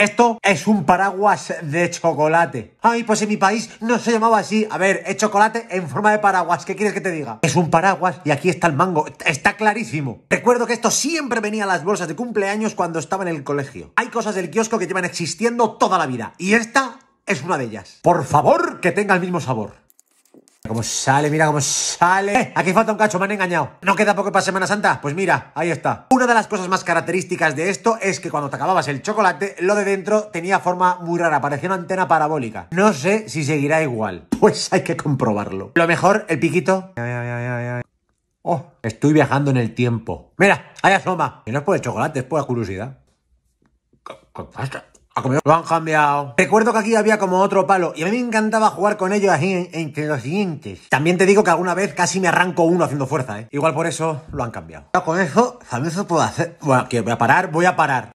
Esto es un paraguas de chocolate. Ay, pues en mi país no se llamaba así. A ver, es chocolate en forma de paraguas. ¿Qué quieres que te diga? Es un paraguas y aquí está el mango. Está clarísimo. Recuerdo que esto siempre venía a las bolsas de cumpleaños cuando estaba en el colegio. Hay cosas del kiosco que llevan existiendo toda la vida. Y esta es una de ellas. Por favor, que tenga el mismo sabor cómo sale, mira cómo sale. Eh, aquí falta un cacho, me han engañado. ¿No queda poco para Semana Santa? Pues mira, ahí está. Una de las cosas más características de esto es que cuando te acababas el chocolate, lo de dentro tenía forma muy rara, parecía una antena parabólica. No sé si seguirá igual. Pues hay que comprobarlo. Lo mejor, el piquito. Oh, estoy viajando en el tiempo. Mira, ahí asoma. Y no es por el chocolate, es por la curiosidad. ¿Qué pasa? Lo han cambiado. Recuerdo que aquí había como otro palo y a mí me encantaba jugar con ellos así entre los siguientes. También te digo que alguna vez casi me arranco uno haciendo fuerza, ¿eh? Igual por eso lo han cambiado. Con eso, también se puedo hacer. Bueno, que voy a parar, voy a parar.